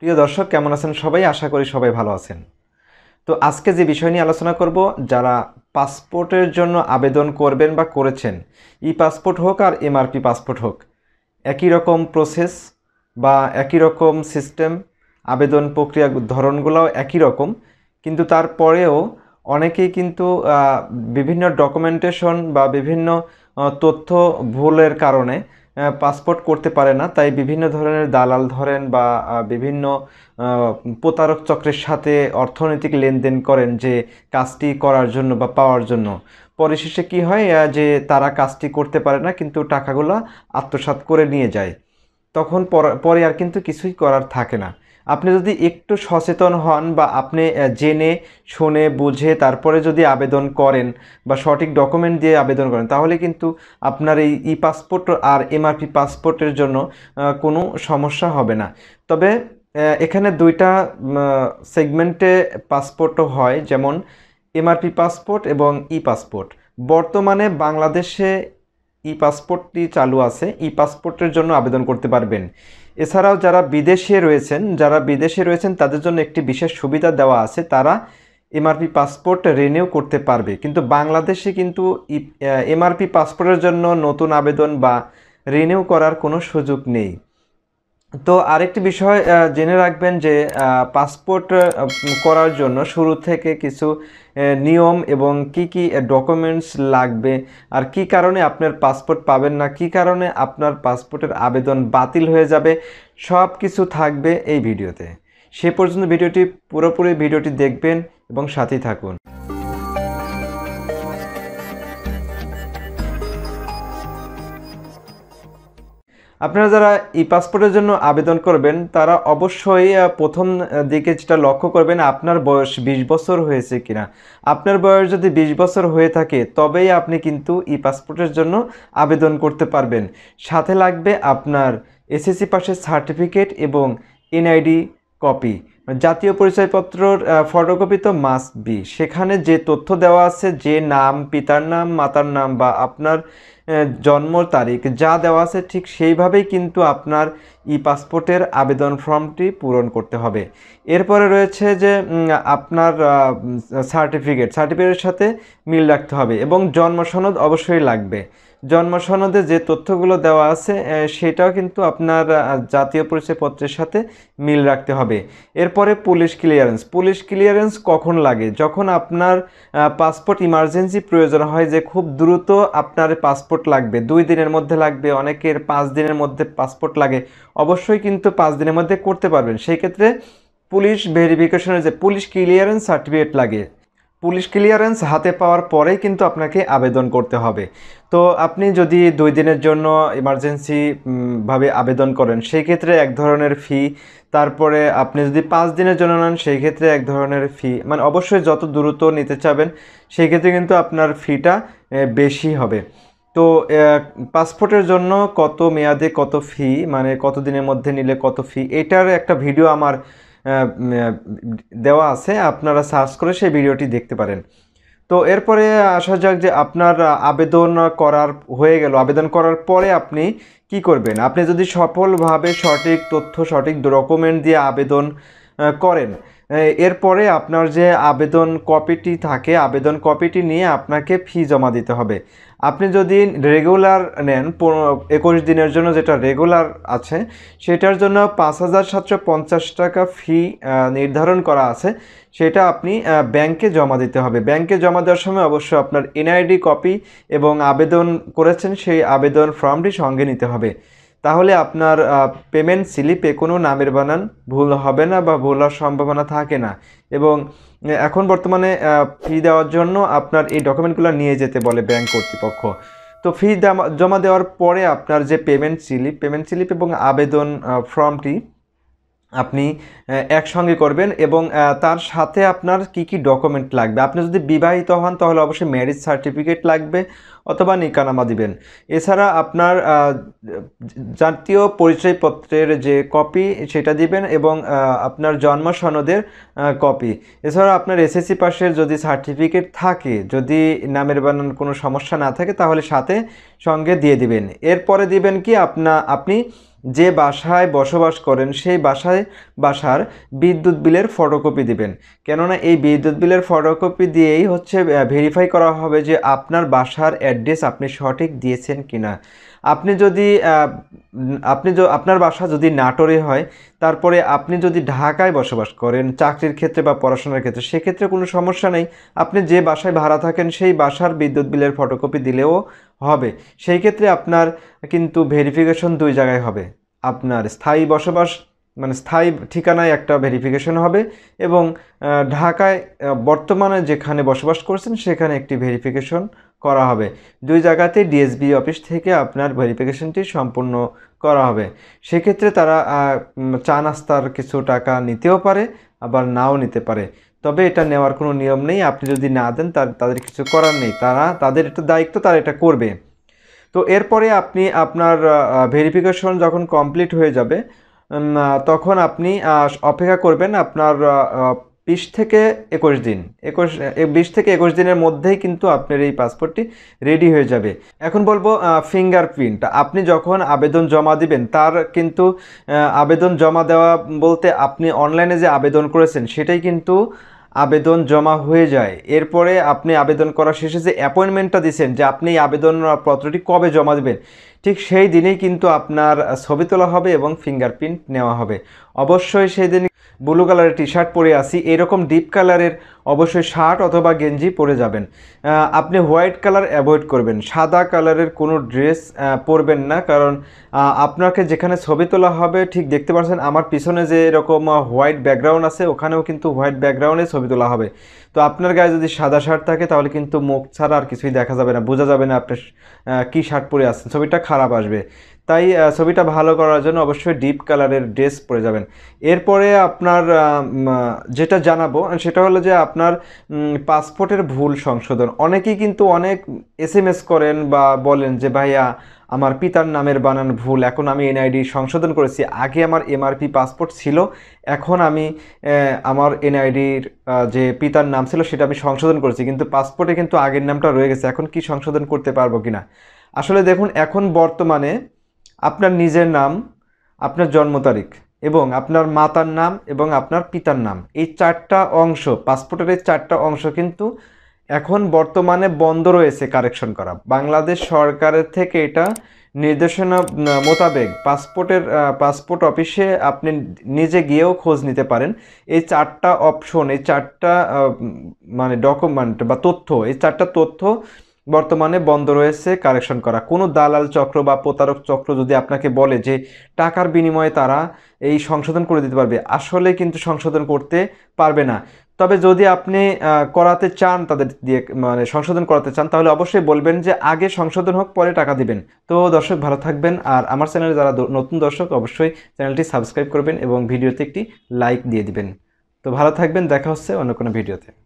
প্রিয় দর্শক কেমন আছেন সবাই আশা করি সবাই ভালো আছেন তো আজকে যে বিষয় নিয়ে আলোচনা করব যারা পাসপোর্টের জন্য আবেদন করবেন বা করেছেন ই পাসপোর্ট হোক আর এমআরপি পাসপোর্ট হোক একই রকম প্রসেস বা একই রকম সিস্টেম আবেদন প্রক্রিয়া ধরনগুলোও একই রকম কিন্তু তারপরেও অনেকেই কিন্তু বিভিন্ন ডকুমেন্টেশন বা বিভিন্ন তথ্য ভুলের কারণে পাসপোর্ট করতে পারে না তাই বিভিন্ন ধরনের দালাল ধরেন বা বিভিন্ন প্রতারক চক্রের সাথে অর্থনৈতিক লেনদেন করেন যে কাজটি করার জন্য বা পাওয়ার জন্য পরিশেষে কি হয় যে তারা কাজটি করতে পারে না কিন্তু টাকাগুলো আত্মসাত করে নিয়ে যায় তখন পরে আর কিন্তু কিছুই করার থাকে না আপনি যদি একটু সচেতন হন বা আপনি জেনে শুনে বুঝে তারপরে যদি আবেদন করেন বা সঠিক ডকুমেন্ট দিয়ে আবেদন করেন তাহলে কিন্তু আপনার এই ই পাসপোর্ট আর এমআরপি পাসপোর্টের জন্য কোনো সমস্যা হবে না তবে এখানে দুইটা সেগমেন্টে পাসপোর্টও হয় যেমন এমআরপি পাসপোর্ট এবং ই পাসপোর্ট বর্তমানে বাংলাদেশে ই পাসপোর্টটি চালু আছে ই পাসপোর্টের জন্য আবেদন করতে পারবেন এছাড়াও যারা বিদেশে রয়েছেন যারা বিদেশে রয়েছেন তাদের জন্য একটি বিশেষ সুবিধা দেওয়া আছে তারা এমআরপি পাসপোর্ট রিনিউ করতে পারবে কিন্তু বাংলাদেশে কিন্তু এমআরপি পাসপোর্টের জন্য নতুন আবেদন বা রিনিউ করার কোনো সুযোগ নেই তো আরেকটি বিষয় জেনে রাখবেন যে পাসপোর্ট করার জন্য শুরু থেকে কিছু নিয়ম এবং কি কি ডকুমেন্টস লাগবে আর কি কারণে আপনার পাসপোর্ট পাবেন না কি কারণে আপনার পাসপোর্টের আবেদন বাতিল হয়ে যাবে সব কিছু থাকবে এই ভিডিওতে সে পর্যন্ত ভিডিওটি পুরোপুরি ভিডিওটি দেখবেন এবং সাথেই থাকুন আপনারা যারা ই পাসপোর্টের জন্য আবেদন করবেন তারা অবশ্যই প্রথম দিকে যেটা লক্ষ্য করবেন আপনার বয়স ২০ বছর হয়েছে কিনা আপনার বয়স যদি ২০ বছর হয়ে থাকে তবেই আপনি কিন্তু ই পাসপোর্টের জন্য আবেদন করতে পারবেন সাথে লাগবে আপনার এসএসসি পাশের সার্টিফিকেট এবং এনআইডি কপি জাতীয় পরিচয়পত্রর ফটোকপি তো মাস্ট বি সেখানে যে তথ্য দেওয়া আছে যে নাম পিতার নাম মাতার নাম বা আপনার জন্ম তারিখ যা দেওয়া আছে ঠিক সেইভাবেই কিন্তু আপনার ই পাসপোর্টের আবেদন ফর্মটি পূরণ করতে হবে এরপরে রয়েছে যে আপনার সার্টিফিকেট সার্টিফিকেটের সাথে মিল রাখতে হবে এবং জন্ম সনদ অবশ্যই লাগবে জন্ম সনদে যে তথ্যগুলো দেওয়া আছে সেটাও কিন্তু আপনার জাতীয় পরিচয়পত্রের সাথে মিল রাখতে হবে এরপরে পুলিশ ক্লিয়ারেন্স পুলিশ ক্লিয়ারেন্স কখন লাগে যখন আপনার পাসপোর্ট ইমার্জেন্সি প্রয়োজন হয় যে খুব দ্রুত আপনার পাসপোর্ট লাগবে দুই দিনের মধ্যে লাগবে অনেকের পাঁচ দিনের মধ্যে পাসপোর্ট লাগে অবশ্যই কিন্তু পাঁচ দিনের মধ্যে করতে পারবেন সেই ক্ষেত্রে পুলিশ ভেরিফিকেশনের যে পুলিশ ক্লিয়ারেন্স সার্টিফিকেট লাগে পুলিশ ক্লিয়ারেন্স হাতে পাওয়ার পরেই কিন্তু আপনাকে আবেদন করতে হবে তো আপনি যদি দুই দিনের জন্য ভাবে আবেদন করেন সেই ক্ষেত্রে এক ধরনের ফি তারপরে আপনি যদি পাঁচ দিনের জন্য নেন সেই ক্ষেত্রে এক ধরনের ফি মানে অবশ্যই যত দ্রুত নিতে চাবেন সেই ক্ষেত্রে কিন্তু আপনার ফিটা বেশি হবে তো পাসপোর্টের জন্য কত মেয়াদে কত ফি মানে কত দিনের মধ্যে নিলে কত ফি এটার একটা ভিডিও আমার দেওয়া আছে আপনারা সার্চ করে সেই ভিডিওটি দেখতে পারেন তো এরপরে আসা যাক যে আপনার আবেদন করার হয়ে গেল আবেদন করার পরে আপনি কি করবেন আপনি যদি সফলভাবে সঠিক তথ্য সঠিক ডকুমেন্ট দিয়ে আবেদন করেন এরপরে আপনার যে আবেদন কপিটি থাকে আবেদন কপিটি নিয়ে আপনাকে ফি জমা দিতে হবে আপনি যদি রেগুলার নেন একুশ দিনের জন্য যেটা রেগুলার আছে সেটার জন্য পাঁচ হাজার সাতশো পঞ্চাশ টাকা ফি নির্ধারণ করা আছে সেটা আপনি ব্যাংকে জমা দিতে হবে ব্যাংকে জমা দেওয়ার সময় অবশ্য আপনার এনআইডি কপি এবং আবেদন করেছেন সেই আবেদন ফর্মটি সঙ্গে নিতে হবে তাহলে আপনার পেমেন্ট স্লিপে কোনো নামের বানান ভুল হবে না বা ভুল হওয়ার সম্ভাবনা থাকে না এবং এখন বর্তমানে ফি দেওয়ার জন্য আপনার এই ডকুমেন্টগুলো নিয়ে যেতে বলে ব্যাংক কর্তৃপক্ষ তো ফি জমা দেওয়ার পরে আপনার যে পেমেন্ট স্লিপ পেমেন্ট স্লিপ এবং আবেদন ফর্মটি আপনি একসঙ্গে করবেন এবং তার সাথে আপনার কি কি ডকুমেন্ট লাগবে আপনি যদি বিবাহিত হন তাহলে অবশ্যই ম্যারিজ সার্টিফিকেট লাগবে অথবা নিকানামা দিবেন এছাড়া আপনার জাতীয় পরিচয়পত্রের যে কপি সেটা দিবেন এবং আপনার জন্ম সনদের কপি এছাড়া আপনার এসএসসি পাশের যদি সার্টিফিকেট থাকে যদি নামের বানান কোনো সমস্যা না থাকে তাহলে সাথে সঙ্গে দিয়ে দিবেন এরপরে দিবেন কি আপনা আপনি যে বাসায় বসবাস করেন সেই বাসায় বাসার বিদ্যুৎ বিলের ফটোকপি দিবেন কেননা এই বিদ্যুৎ বিলের ফটোকপি দিয়েই হচ্ছে ভেরিফাই করা হবে যে আপনার বাসার অ্যাড্রেস আপনি সঠিক দিয়েছেন কিনা আপনি যদি আপনি আপনার বাসা যদি নাটোরে হয় তারপরে আপনি যদি ঢাকায় বসবাস করেন চাকরির ক্ষেত্রে বা পড়াশোনার ক্ষেত্রে সেক্ষেত্রে কোনো সমস্যা নেই আপনি যে বাসায় ভাড়া থাকেন সেই বাসার বিদ্যুৎ বিলের ফটোকপি দিলেও হবে সেই ক্ষেত্রে আপনার কিন্তু ভেরিফিকেশন দুই জায়গায় হবে আপনার স্থায়ী বসবাস মানে স্থায়ী ঠিকানায় একটা ভেরিফিকেশন হবে এবং ঢাকায় বর্তমানে যেখানে বসবাস করছেন সেখানে একটি ভেরিফিকেশন করা হবে দুই জায়গাতে ডিএসবি অফিস থেকে আপনার ভেরিফিকেশনটি সম্পূর্ণ করা হবে সেক্ষেত্রে তারা চা নাস্তার কিছু টাকা নিতেও পারে আবার নাও নিতে পারে তবে এটা নেওয়ার কোনো নিয়ম নেই আপনি যদি না দেন তার তাদের কিছু করার নেই তারা তাদের একটা দায়িত্ব তারা এটা করবে তো এরপরে আপনি আপনার ভেরিফিকেশন যখন কমপ্লিট হয়ে যাবে তখন আপনি অপেক্ষা করবেন আপনার বিশ থেকে একুশ দিন একুশ বিশ থেকে একুশ দিনের মধ্যেই কিন্তু আপনার এই পাসপোর্টটি রেডি হয়ে যাবে এখন বলবো ফিঙ্গারপ্রিন্ট আপনি যখন আবেদন জমা দিবেন তার কিন্তু আবেদন জমা দেওয়া বলতে আপনি অনলাইনে যে আবেদন করেছেন সেটাই কিন্তু আবেদন জমা হয়ে যায় এরপরে আপনি আবেদন করা শেষে যে অ্যাপয়েন্টমেন্টটা দিচ্ছেন যে আপনি আবেদন পত্রটি কবে জমা দেবেন ঠিক সেই দিনেই কিন্তু আপনার ছবি তোলা হবে এবং ফিঙ্গারপ্রিন্ট নেওয়া হবে অবশ্যই সেই দিন ব্লু কালারের টি শার্ট পরে আসি এরকম ডিপ কালারের অবশ্যই শার্ট অথবা গেঞ্জি পরে যাবেন আপনি হোয়াইট কালার অ্যাভয়েড করবেন সাদা কালারের কোনো ড্রেস পরবেন না কারণ আপনাকে যেখানে ছবি তোলা হবে ঠিক দেখতে পাচ্ছেন আমার পিছনে যে এরকম হোয়াইট ব্যাকগ্রাউন্ড আছে ওখানেও কিন্তু হোয়াইট ব্যাকগ্রাউন্ডে ছবি তোলা হবে তো আপনার গায়ে যদি সাদা শার্ট থাকে তাহলে কিন্তু মুখ ছাড়া আর কিছুই দেখা যাবে না বোঝা যাবে না আপনার কী শার্ট পরে আসছেন ছবিটা খারাপ আসবে তাই ছবিটা ভালো করার জন্য অবশ্যই ডিপ কালারের ড্রেস পরে যাবেন এরপরে আপনার যেটা জানাবো সেটা হলো যে আপনার পাসপোর্টের ভুল সংশোধন অনেকেই কিন্তু অনেক এস করেন বা বলেন যে ভাইয়া আমার পিতার নামের বানান ভুল এখন আমি এনআইডি সংশোধন করেছি আগে আমার এমআরপি পাসপোর্ট ছিল এখন আমি আমার এনআইডির যে পিতার নাম ছিল সেটা আমি সংশোধন করেছি কিন্তু পাসপোর্টে কিন্তু আগের নামটা রয়ে গেছে এখন কি সংশোধন করতে পারবো কি না আসলে দেখুন এখন বর্তমানে আপনার নিজের নাম আপনার জন্ম তারিখ এবং আপনার মাতার নাম এবং আপনার পিতার নাম এই চারটা অংশ পাসপোর্টের এই চারটা অংশ কিন্তু এখন বর্তমানে বন্ধ রয়েছে কারেকশন করা বাংলাদেশ সরকারের থেকে এটা নির্দেশনা মোতাবেক পাসপোর্টের পাসপোর্ট অফিসে আপনি নিজে গিয়েও খোঁজ নিতে পারেন এই চারটা অপশন এই চারটা মানে ডকুমেন্ট বা তথ্য এই চারটা তথ্য বর্তমানে বন্ধ রয়েছে কারেকশন করা কোনো দালাল চক্র বা প্রতারক চক্র যদি আপনাকে বলে যে টাকার বিনিময়ে তারা এই সংশোধন করে দিতে পারবে আসলে কিন্তু সংশোধন করতে পারবে না তবে যদি আপনি করাতে চান তাদের দিয়ে মানে সংশোধন করাতে চান তাহলে অবশ্যই বলবেন যে আগে সংশোধন হোক পরে টাকা দিবেন তো দর্শক ভালো থাকবেন আর আমার চ্যানেলে যারা নতুন দর্শক অবশ্যই চ্যানেলটি সাবস্ক্রাইব করবেন এবং ভিডিওতে একটি লাইক দিয়ে দিবেন তো ভালো থাকবেন দেখা হচ্ছে অন্য কোনো ভিডিওতে